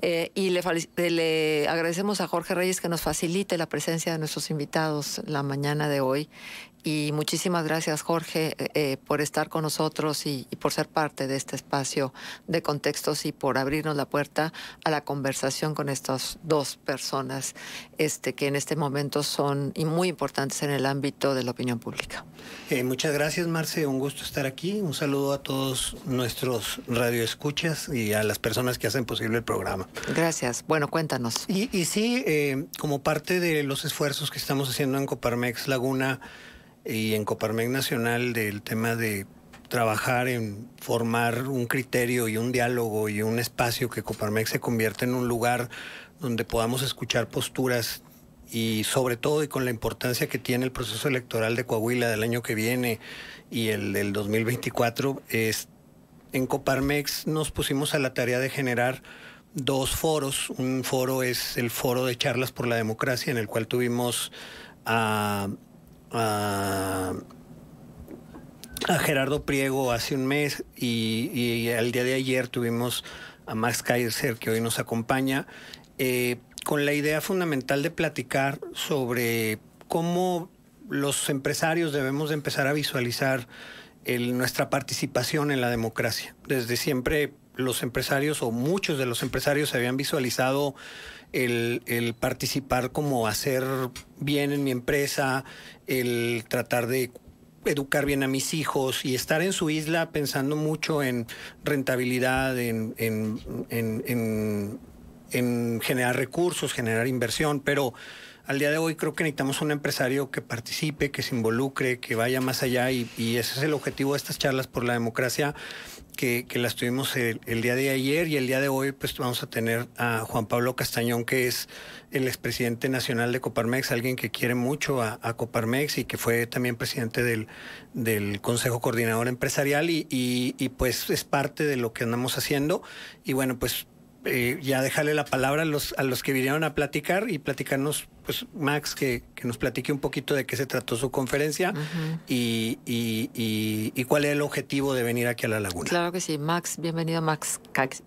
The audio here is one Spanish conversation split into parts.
Eh, y le, eh, le agradecemos a Jorge Reyes que nos facilite la presencia de nuestros invitados la mañana de hoy y muchísimas gracias, Jorge, eh, eh, por estar con nosotros y, por ser parte de este espacio de contextos y por abrirnos la puerta a la conversación con estas dos personas este, que en este momento son y muy importantes en el ámbito de la opinión pública. Eh, muchas gracias, Marce. Un gusto estar aquí. Un saludo a todos nuestros radioescuchas y a las personas que hacen posible el programa. Gracias. Bueno, cuéntanos. Y, sí, como parte de los esfuerzos que estamos haciendo en Coparmex Laguna, y en Coparmex Nacional del tema de trabajar en formar un criterio y un diálogo y un espacio que Coparmex se convierta en un lugar donde podamos escuchar posturas y sobre todo y con la importancia que tiene el proceso electoral de Coahuila del año que viene y el del 2024, es, en Coparmex nos pusimos a la tarea de generar dos foros. Un foro es el foro de charlas por la democracia en el cual tuvimos a a, Gerardo Priego hace un mes y, al día de ayer tuvimos a Max Kaiser que hoy nos acompaña, eh, con la idea fundamental de platicar sobre cómo los empresarios debemos empezar a visualizar nuestra participación en la democracia. Desde siempre los empresarios o muchos de los empresarios habían visualizado el, participar como hacer bien en mi empresa, el tratar de educar bien a mis hijos y estar en su isla pensando mucho en rentabilidad, en, generar recursos, generar inversión, pero al día de hoy creo que necesitamos un empresario que participe, que se involucre, que vaya más allá y, ese es el objetivo de estas charlas por la democracia, que, las tuvimos el, día de ayer y el día de hoy pues vamos a tener a Juan Pablo Castañón, que es el expresidente nacional de Coparmex, alguien que quiere mucho a, Coparmex y que fue también presidente del, del Consejo Coordinador Empresarial y, y pues es parte de lo que andamos haciendo. Y bueno, pues eh, ya dejarle la palabra a los, a los que vinieron a platicar y platicarnos, pues Max, que, nos platique un poquito de qué se trató su conferencia y, y, y, cuál es el objetivo de venir aquí a la laguna. Claro que sí, Max, bienvenido Max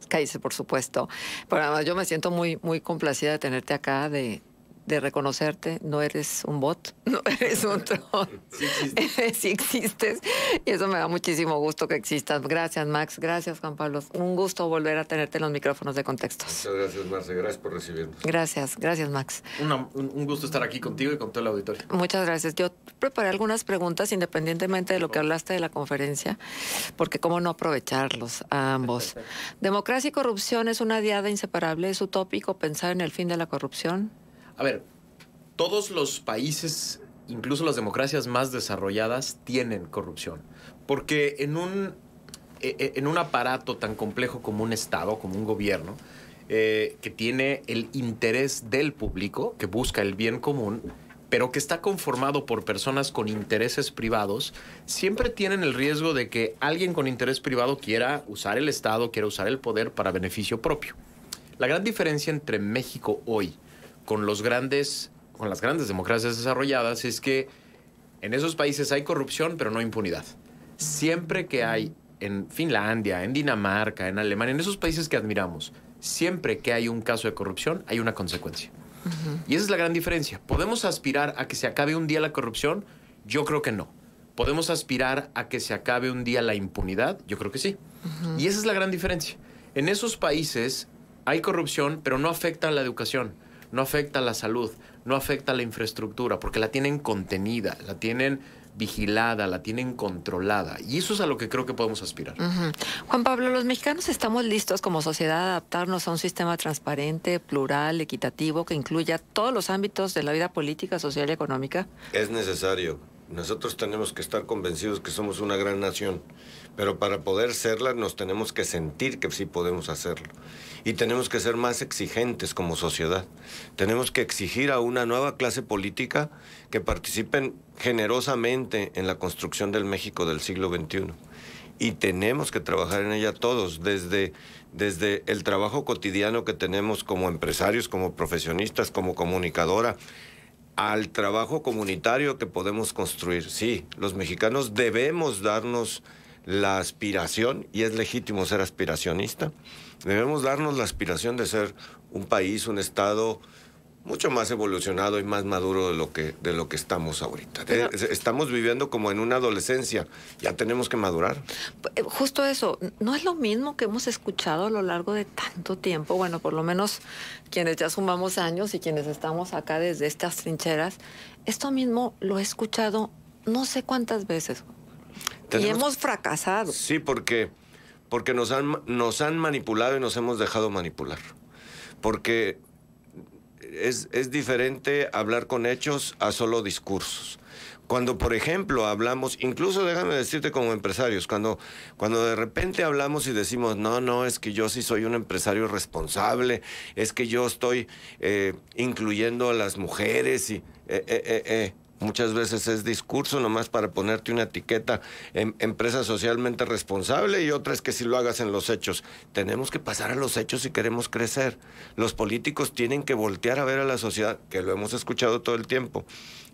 Kaiser, por supuesto. Pero además yo me siento muy, muy complacida de tenerte acá, de, de reconocerte, no eres un bot, no eres un tron sí, existes. Y eso me da muchísimo gusto que existas. Gracias, Max. Gracias, Juan Pablo. Un gusto volver a tenerte en los micrófonos de Contextos. Muchas gracias, Marce. Gracias por recibirnos. Gracias, gracias, Max. un, gusto estar aquí contigo y con todo el auditorio. Muchas gracias. Yo preparé algunas preguntas independientemente de lo que hablaste de la conferencia, porque cómo no aprovecharlos a ambos. Democracia y corrupción es una diada inseparable. ¿Es utópico pensar en el fin de la corrupción? A ver, todos los países, incluso las democracias más desarrolladas, tienen corrupción. Porque en un, e, e, aparato tan complejo como un Estado, como un gobierno, eh, que tiene el interés del público, que busca el bien común, pero que está conformado por personas con intereses privados, siempre tienen el riesgo de que alguien con interés privado quiera usar el Estado, quiera usar el poder para beneficio propio. La gran diferencia entre México hoy con grandes, con las grandes democracias desarrolladas es que en esos países hay corrupción, pero no impunidad. Siempre que hay en Finlandia, en Dinamarca, en Alemania, en esos países que admiramos, siempre que hay un caso de corrupción, hay una consecuencia. Y esa es la gran diferencia. ¿Podemos aspirar a que se acabe un día la corrupción? Yo creo que no. ¿Podemos aspirar a que se acabe un día la impunidad? Yo creo que sí. Y esa es la gran diferencia. En esos países hay corrupción, pero no afecta a la educación no afecta la salud, no afecta a la infraestructura, porque la tienen contenida, la tienen vigilada, la tienen controlada. Y eso es a lo que creo que podemos aspirar. Juan Pablo, los mexicanos estamos listos como sociedad a adaptarnos a un sistema transparente, plural, equitativo, que incluya todos los ámbitos de la vida política, social y económica. Es necesario. Nosotros tenemos que estar convencidos que somos una gran nación, pero para poder serla nos tenemos que sentir que sí podemos hacerlo. Y tenemos que ser más exigentes como sociedad. Tenemos que exigir a una nueva clase política que participen generosamente en la construcción del México del siglo XXI. Y tenemos que trabajar en ella todos, desde, desde el trabajo cotidiano que tenemos como empresarios, como profesionistas, como comunicadora, al trabajo comunitario que podemos construir. Sí, los mexicanos debemos darnos la aspiración, y es legítimo ser aspiracionista, debemos darnos la aspiración de ser un país, un Estado mucho más evolucionado y más maduro de lo que, de lo que estamos ahorita. estamos viviendo como en una adolescencia, ya tenemos que madurar. Eh, justo eso, no es lo mismo que hemos escuchado a lo largo de tanto tiempo, bueno, por lo menos quienes ya sumamos años y quienes estamos acá desde estas trincheras, esto mismo lo he escuchado no sé cuántas veces. Y hemos fracasado. Sí, porque, porque nos, han, nos han manipulado y nos hemos dejado manipular. Porque es, diferente hablar con hechos a solo discursos cuando por ejemplo hablamos, incluso déjame decirte como empresarios, cuando, cuando de repente hablamos y decimos, no, no, es que yo sí soy un empresario responsable, es que yo estoy eh, incluyendo a las mujeres y... Eh, eh, Muchas veces es discurso nomás para ponerte una etiqueta en em, empresa socialmente responsable y otra es que si lo hagas en los hechos. Tenemos que pasar a los hechos si queremos crecer. Los políticos tienen que voltear a ver a la sociedad, que lo hemos escuchado todo el tiempo.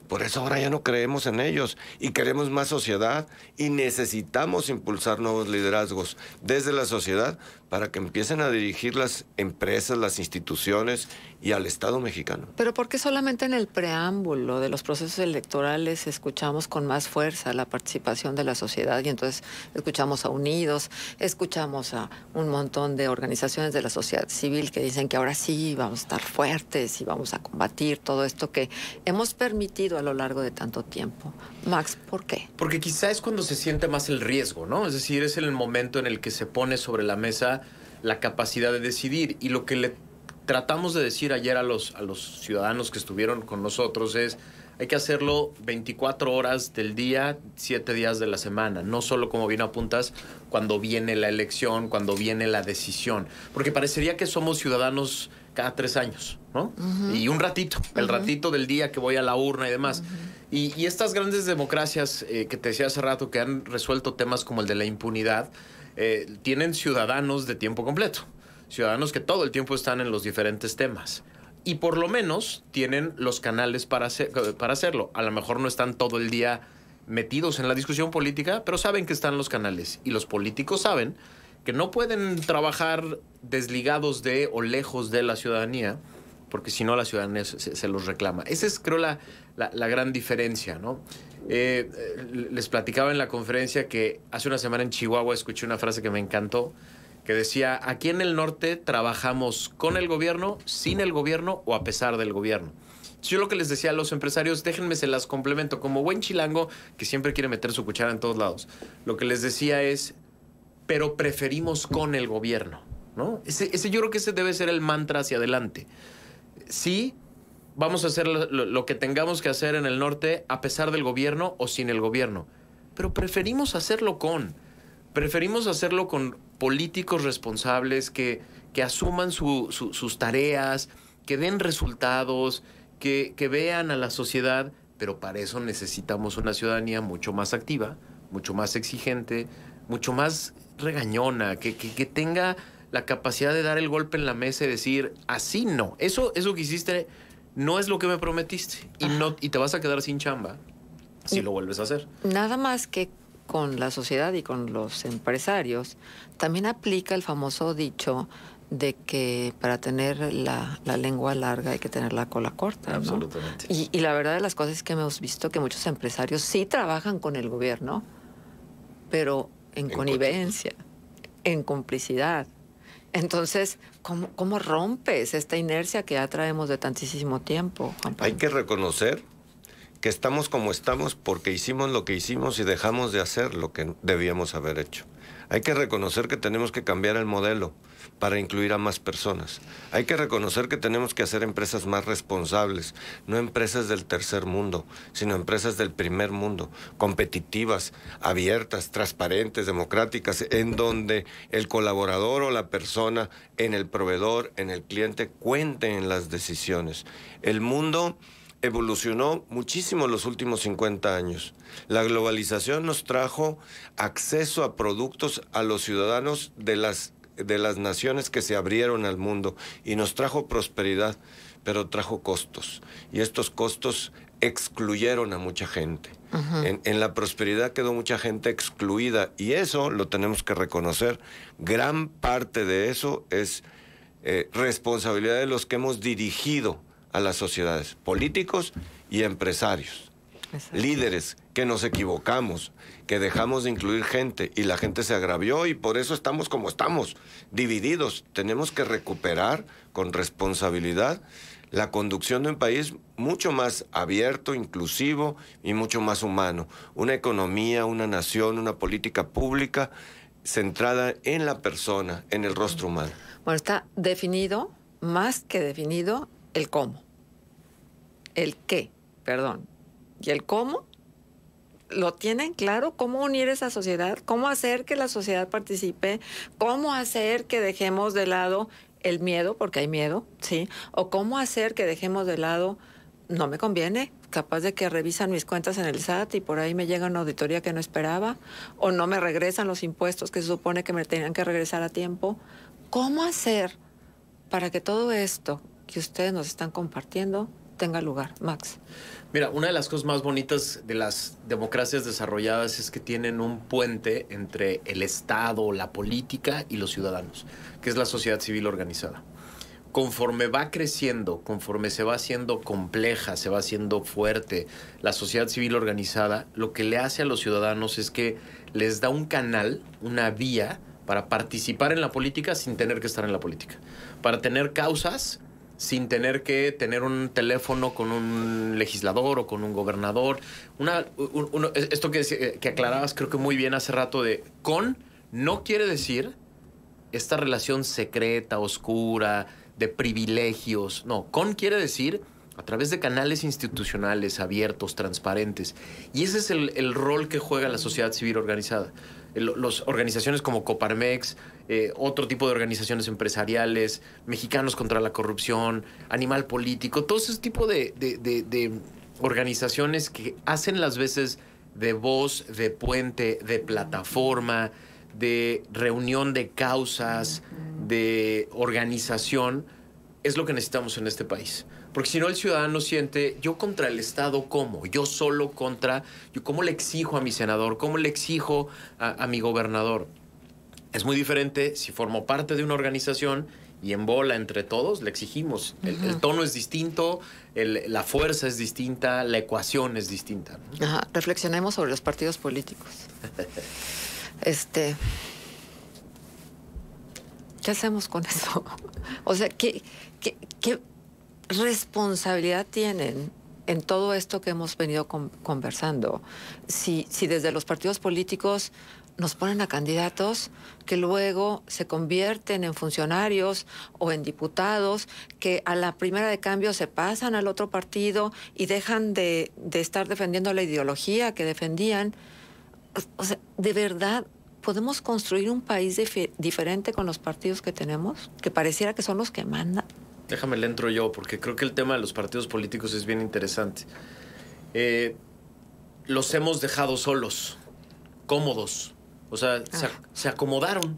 Por eso ahora ya no creemos en ellos y queremos más sociedad y necesitamos impulsar nuevos liderazgos desde la sociedad, para que empiecen a dirigir las empresas, las instituciones y al Estado mexicano. Pero ¿por qué solamente en el preámbulo de los procesos electorales escuchamos con más fuerza la participación de la sociedad y entonces escuchamos a Unidos, escuchamos a un montón de organizaciones de la sociedad civil que dicen que ahora sí vamos a estar fuertes y vamos a combatir todo esto que hemos permitido a lo largo de tanto tiempo? Max, ¿por qué? Porque quizás es cuando se siente más el riesgo, ¿no? Es decir, es el momento en el que se pone sobre la mesa la capacidad de decidir. Y lo que le tratamos de decir ayer a los, a los ciudadanos que estuvieron con nosotros es, hay que hacerlo 24 horas del día, 7 días de la semana, no solo como bien apuntas, cuando viene la elección, cuando viene la decisión, porque parecería que somos ciudadanos cada tres años, ¿no? Y un ratito, el ratito del día que voy a la urna y demás. y, estas grandes democracias eh, que te decía hace rato que han resuelto temas como el de la impunidad, eh, tienen ciudadanos de tiempo completo, ciudadanos que todo el tiempo están en los diferentes temas. Y por lo menos tienen los canales para, para hacerlo. A lo mejor no están todo el día metidos en la discusión política, pero saben que están los canales. Y los políticos saben que no pueden trabajar desligados de o lejos de la ciudadanía, porque si no la ciudadanía se, los reclama. Esa es, creo, la, la, gran diferencia, ¿no? Eh, eh, les platicaba en la conferencia que hace una semana en Chihuahua escuché una frase que me encantó, que decía, aquí en el norte trabajamos con el gobierno, sin el gobierno o a pesar del gobierno. Yo lo que les decía a los empresarios, déjenme se las complemento, como buen chilango que siempre quiere meter su cuchara en todos lados. Lo que les decía es, pero preferimos con el gobierno, ¿no? Ese, ese yo creo que ese debe ser el mantra hacia adelante sí, vamos a hacer lo, que tengamos que hacer en el norte a pesar del gobierno o sin el gobierno. Pero preferimos hacerlo con. Preferimos hacerlo con políticos responsables que, que asuman sus tareas, que den resultados, que, vean a la sociedad. Pero para eso necesitamos una ciudadanía mucho más activa, mucho más exigente, mucho más regañona, que, que, que tenga la capacidad de dar el golpe en la mesa y decir, así no, eso, eso que hiciste no es lo que me prometiste y, no, y te vas a quedar sin chamba si lo vuelves a hacer. Nada más que con la sociedad y con los empresarios, también aplica el famoso dicho de que para tener la, lengua larga hay que tener la cola corta. Y, la verdad de las cosas es que hemos visto que muchos empresarios sí trabajan con el gobierno, pero en, en connivencia, en complicidad. Entonces, ¿cómo, ¿cómo, rompes esta inercia que ya traemos de tantísimo tiempo, Hay que reconocer que estamos como estamos porque hicimos lo que hicimos y dejamos de hacer lo que debíamos haber hecho. Hay que reconocer que tenemos que cambiar el modelo para incluir a más personas. Hay que reconocer que tenemos que hacer empresas más responsables, no empresas del tercer mundo, sino empresas del primer mundo, competitivas, abiertas, transparentes, democráticas, en donde el colaborador o la persona, en el proveedor, en el cliente, cuenten en las decisiones. El mundo evolucionó muchísimo en los últimos 50 años. La globalización nos trajo acceso a productos a los ciudadanos de las de las naciones que se abrieron al mundo y nos trajo prosperidad, pero trajo costos. Y estos costos excluyeron a mucha gente. en, la prosperidad quedó mucha gente excluida y eso lo tenemos que reconocer. Gran parte de eso es eh, responsabilidad de los que hemos dirigido a las sociedades, políticos y empresarios líderes, que nos equivocamos, que dejamos de incluir gente y la gente se agravió y por eso estamos como estamos, divididos. Tenemos que recuperar con responsabilidad la conducción de un país mucho más abierto, inclusivo y mucho más humano. Una economía, una nación, una política pública centrada en la persona, en el rostro humano. Bueno, está definido, más que definido, el cómo. El qué, perdón, y el cómo lo tienen claro, cómo unir esa sociedad, cómo hacer que la sociedad participe, cómo hacer que dejemos de lado el miedo, porque hay miedo, ¿sí? O cómo hacer que dejemos de lado, no me conviene, capaz de que revisan mis cuentas en el SAT y por ahí me llega una auditoría que no esperaba, o no me regresan los impuestos que se supone que me tenían que regresar a tiempo. ¿Cómo hacer para que todo esto que ustedes nos están compartiendo tenga lugar. Max. Mira, una de las cosas más bonitas de las democracias desarrolladas es que tienen un puente entre el Estado, la política y los ciudadanos, que es la sociedad civil organizada. Conforme va creciendo, conforme se va haciendo compleja, se va haciendo fuerte la sociedad civil organizada, lo que le hace a los ciudadanos es que les da un canal, una vía para participar en la política sin tener que estar en la política, para tener causas sin tener que tener un teléfono con un legislador o con un gobernador. Una, esto que, que aclarabas creo que muy bien hace rato de con no quiere decir esta relación secreta, oscura, de privilegios. No, con quiere decir a través de canales institucionales abiertos, transparentes. Y ese es el rol que juega la sociedad civil organizada. Eh, las organizaciones como Coparmex, eh, otro tipo de organizaciones empresariales, Mexicanos contra la Corrupción, Animal Político, todo ese tipo de organizaciones que hacen las veces de voz, de puente, de plataforma, de reunión de causas, de organización, es lo que necesitamos en este país. Porque si no, el ciudadano siente, yo contra el Estado, ¿cómo? Yo solo contra, yo ¿cómo le exijo a mi senador? ¿Cómo le exijo a, mi gobernador? Es muy diferente si formo parte de una organización y en bola entre todos le exigimos. El, tono es distinto, la fuerza es distinta, la ecuación es distinta. Ajá. Reflexionemos sobre los partidos políticos. este. ¿Qué hacemos con eso? o sea, ¿qué, qué, qué responsabilidad tienen en todo esto que hemos venido conversando? Si, si desde los partidos políticos nos ponen a candidatos que luego se convierten en funcionarios o en diputados, que a la primera de cambio se pasan al otro partido y dejan de, estar defendiendo la ideología que defendían. ¿de verdad podemos construir un país diferente con los partidos que tenemos? Que pareciera que son los que mandan. Déjame le entro yo, porque creo que el tema de los partidos políticos es bien interesante. Eh, los hemos dejado solos, cómodos. O sea, ah. se, acomodaron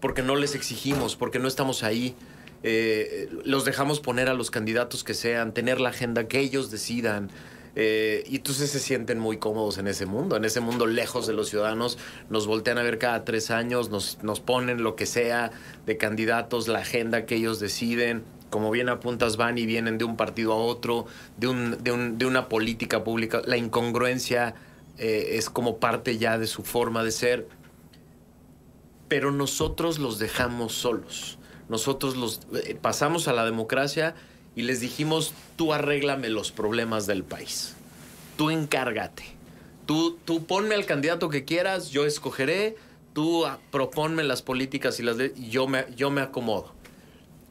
porque no les exigimos, porque no estamos ahí. Eh, los dejamos poner a los candidatos que sean, tener la agenda que ellos decidan. Eh, y entonces se sienten muy cómodos en ese mundo, en ese mundo lejos de los ciudadanos. Nos voltean a ver cada tres años, nos, ponen lo que sea de candidatos, la agenda que ellos deciden. Como bien apuntas, van y vienen de un partido a otro, de, un, de, un, de una política pública. La incongruencia eh, es como parte ya de su forma de ser. Pero nosotros los dejamos solos. Nosotros los eh, pasamos a la democracia y les dijimos, tú arréglame los problemas del país, tú encárgate, tú, tú ponme al candidato que quieras, yo escogeré, tú ah, proponme las políticas y las yo, me, yo me acomodo.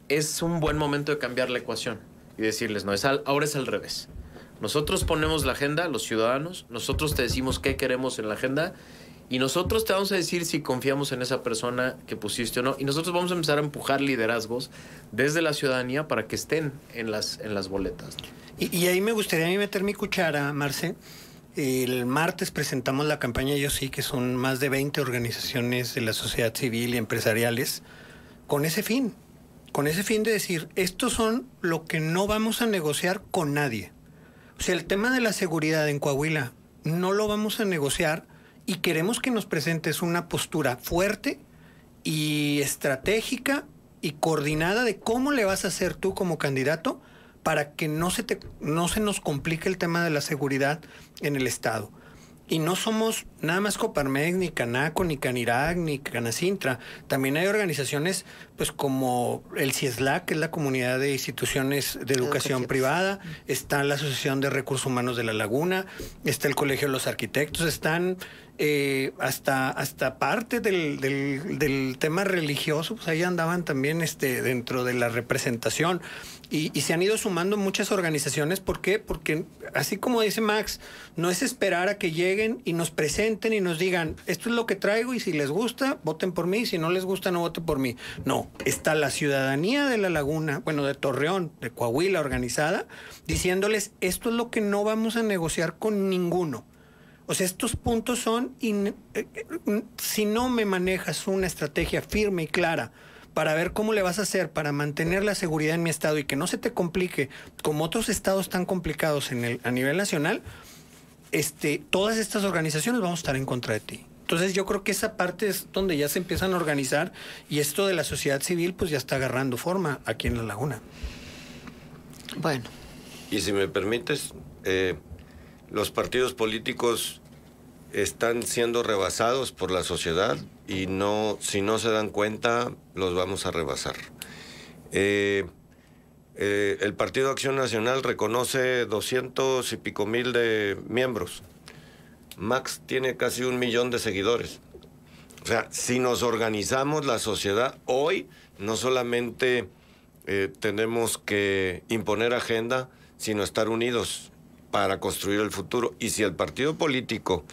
Es un buen momento de cambiar la ecuación y decirles, no, es ahora es al revés. Nosotros ponemos la agenda, los ciudadanos, nosotros te decimos qué queremos en la agenda y nosotros te vamos a decir si confiamos en esa persona que pusiste o no. Y nosotros vamos a empezar a empujar liderazgos desde la ciudadanía para que estén en las, en las boletas. Y, y ahí me gustaría a mí meter mi cuchara, Marce. El martes presentamos la campaña Yo Sí, que son más de 20 organizaciones de la sociedad civil y empresariales, con ese fin, con ese fin de decir, estos son lo que no vamos a negociar con nadie. O sea, el tema de la seguridad en Coahuila no lo vamos a negociar y queremos que nos presentes una postura fuerte y estratégica y coordinada de cómo le vas a hacer tú como candidato para que no se, te, no se nos complique el tema de la seguridad en el Estado. Y no somos nada más Coparmex, ni Canaco, ni Canirac, ni Canacintra. También hay organizaciones pues como el CIESLAC, que es la comunidad de instituciones de educación privada, mm. está la Asociación de Recursos Humanos de la Laguna, está el Colegio de los Arquitectos, están eh, hasta, hasta parte del, del, del tema religioso, pues ahí andaban también este, dentro de la representación. Y, se han ido sumando muchas organizaciones. ¿Por qué? Porque, así como dice Max, no es esperar a que lleguen y nos presenten y nos digan, esto es lo que traigo y si les gusta, voten por mí, si no les gusta, no voten por mí. No, está la ciudadanía de la laguna, bueno, de Torreón, de Coahuila organizada, diciéndoles, esto es lo que no vamos a negociar con ninguno. O sea, estos puntos son, eh, eh, si no me manejas una estrategia firme y clara, para ver cómo le vas a hacer para mantener la seguridad en mi estado y que no se te complique como otros estados tan complicados en el, a nivel nacional, este, todas estas organizaciones vamos a estar en contra de ti. Entonces yo creo que esa parte es donde ya se empiezan a organizar y esto de la sociedad civil pues ya está agarrando forma aquí en la laguna. Bueno. Y si me permites, eh, los partidos políticos están siendo rebasados por la sociedad y no, si no se dan cuenta, los vamos a rebasar. Eh, eh, el Partido Acción Nacional reconoce ...doscientos y pico mil de miembros. Max tiene casi un millón de seguidores. O sea, si nos organizamos la sociedad hoy, no solamente eh, tenemos que imponer agenda, sino estar unidos para construir el futuro. Y si el partido político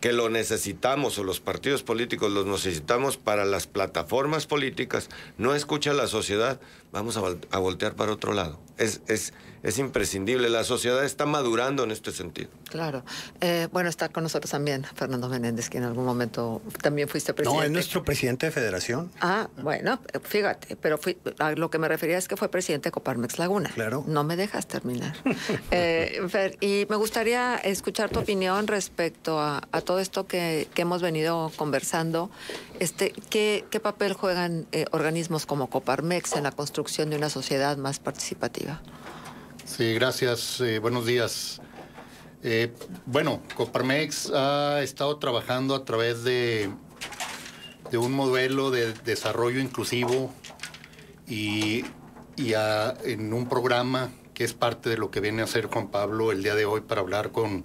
que lo necesitamos o los partidos políticos los necesitamos para las plataformas políticas, no escucha la sociedad, vamos a, voltear para otro lado. Es, es, imprescindible. La sociedad está madurando en este sentido. Claro. Eh, bueno, está con nosotros también Fernando Menéndez, que en algún momento también fuiste presidente. No, es nuestro presidente de federación. Ah, bueno, fíjate, pero fui, lo que me refería es que fue presidente de Coparmex Laguna. Claro. No me dejas terminar. Eh, y me gustaría escuchar tu opinión respecto a, todo esto que, hemos venido conversando. Este, ¿qué, papel juegan eh, organismos como Coparmex en la construcción de una sociedad más participativa. Sí, gracias. Eh, buenos días. Eh, bueno, Coparmex ha estado trabajando a través de, de un modelo de desarrollo inclusivo y, en un programa que es parte de lo que viene a hacer Juan Pablo el día de hoy para hablar con,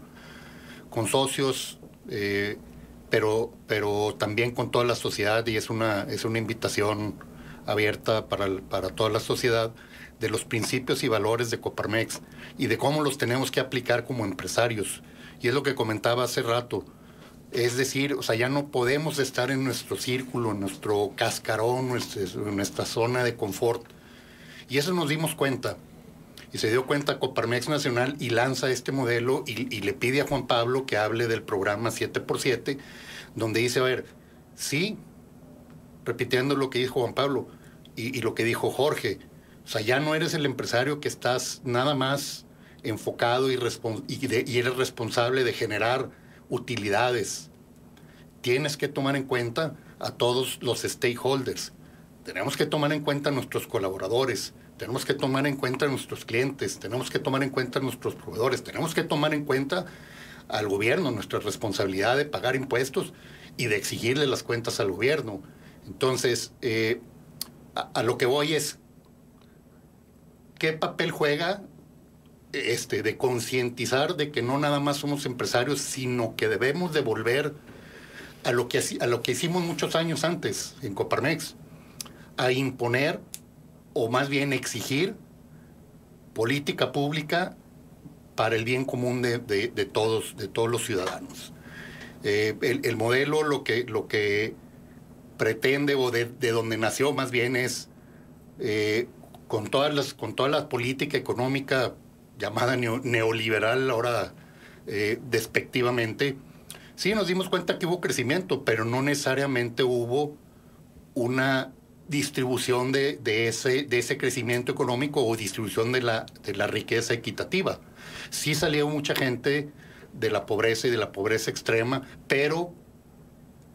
socios, eh, pero, pero también con toda la sociedad y es una, es una invitación abierta para, toda la sociedad de los principios y valores de Coparmex y de cómo los tenemos que aplicar como empresarios. Y es lo que comentaba hace rato. Es decir, o sea, ya no podemos estar en nuestro círculo, en nuestro cascarón, en nuestra zona de confort. Y eso nos dimos cuenta. Y se dio cuenta Coparmex Nacional y lanza este modelo y, y le pide a Juan Pablo que hable del programa 7x7, donde dice, a ver, sí, repitiendo lo que dijo Juan Pablo y, lo que dijo Jorge. O sea, ya no eres el empresario que estás nada más enfocado y, y eres responsable de generar utilidades. Tienes que tomar en cuenta a todos los stakeholders. Tenemos que tomar en cuenta a nuestros colaboradores, tenemos que tomar en cuenta a nuestros clientes, tenemos que tomar en cuenta a nuestros proveedores, tenemos que tomar en cuenta al gobierno, nuestra responsabilidad de pagar impuestos y de exigirle las cuentas al gobierno. Entonces, eh, a, lo que voy es, ¿qué papel juega este, de concientizar de que no nada más somos empresarios, sino que debemos devolver a lo que, a lo que hicimos muchos años antes en Coparmex, a imponer o más bien exigir política pública para el bien común de, todos, de todos los ciudadanos. Eh, el, el, modelo lo que, lo que pretende o de, donde nació más bien es eh, con todas las con toda la política económica llamada neoliberal ahora eh, despectivamente sí nos dimos cuenta que hubo crecimiento pero no necesariamente hubo una distribución de, ese, de ese crecimiento económico o distribución de la, de la riqueza equitativa. Sí salió mucha gente de la pobreza y de la pobreza extrema, pero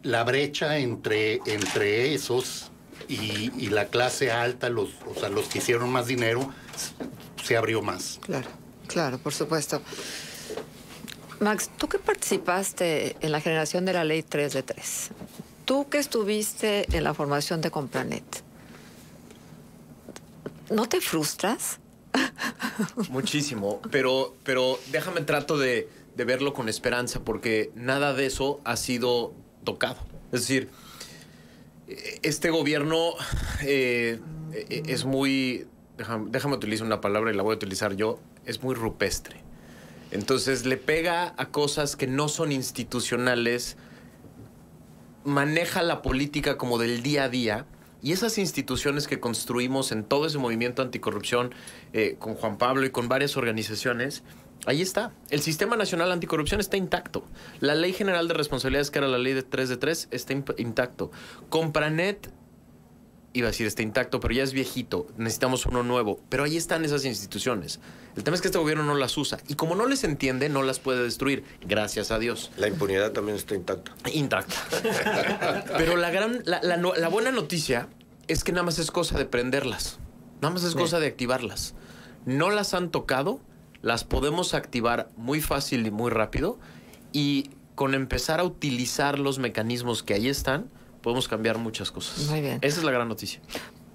la brecha entre, entre esos y, la clase alta, los, o sea, los que hicieron más dinero, se abrió más. Claro, claro, por supuesto. Max, tú que participaste en la generación de la ley 3 de 3, tú que estuviste en la formación de Complanet, ¿no te frustras? Muchísimo, pero, pero déjame trato de, de verlo con esperanza, porque nada de eso ha sido tocado. Es decir, este gobierno eh, eh, es muy, déjame, utilizar una palabra y la voy a utilizar yo, es muy rupestre. Entonces le pega a cosas que no son institucionales, maneja la política como del día a día. Y esas instituciones que construimos en todo ese movimiento anticorrupción eh, con Juan Pablo y con varias organizaciones, Ahí está. El Sistema Nacional Anticorrupción está intacto. La Ley General de Responsabilidades, que era la ley de 3 de 3, está intacto. Compranet, iba a decir está intacto, pero ya es viejito. Necesitamos uno nuevo. Pero ahí están esas instituciones. El tema es que este gobierno no las usa. Y como no les entiende, no las puede destruir. Gracias a Dios. La impunidad también está intacta. Intacta. pero la, gran, la buena noticia es que nada más es cosa de prenderlas. Nada más es cosa de activarlas. No las han tocado las podemos activar muy fácil y muy rápido y con empezar a utilizar los mecanismos que ahí están, podemos cambiar muchas cosas. Esa es la gran noticia.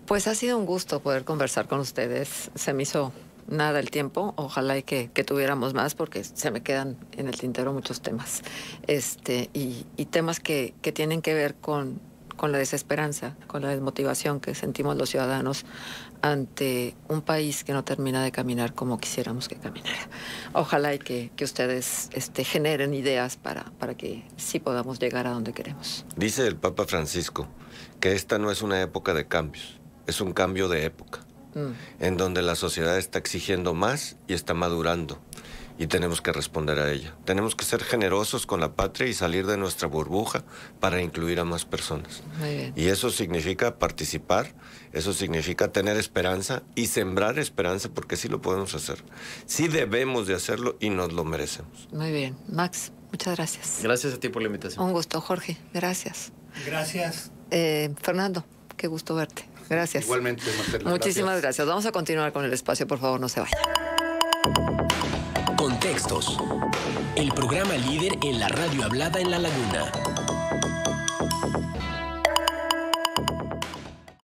Pues ha sido un gusto poder conversar con ustedes. Se me hizo nada el tiempo. Ojalá que, tuviéramos más porque se me quedan en el tintero muchos temas. Este, y, temas que, tienen que ver con, con la desesperanza, con la desmotivación que sentimos los ciudadanos ante un país que no termina de caminar como quisiéramos que caminara. Ojalá y que, ustedes este, generen ideas para, para que sí podamos llegar a donde queremos. Dice el Papa Francisco que esta no es una época de cambios, es un cambio de época, mm. en donde la sociedad está exigiendo más y está madurando y tenemos que responder a ella. Tenemos que ser generosos con la patria y salir de nuestra burbuja para incluir a más personas. Y eso significa participar, eso significa tener esperanza y sembrar esperanza porque sí lo podemos hacer. Sí debemos de hacerlo y nos lo merecemos. Muy bien, Max, muchas gracias. Gracias a ti por la invitación. Un gusto, Jorge, gracias. Gracias. Eh, Fernando, qué gusto verte. Gracias. Igualmente, Muchísimas gracias. gracias. Vamos a continuar con el espacio, por favor, no se vayan. Textos, el programa líder en la radio hablada en La Laguna.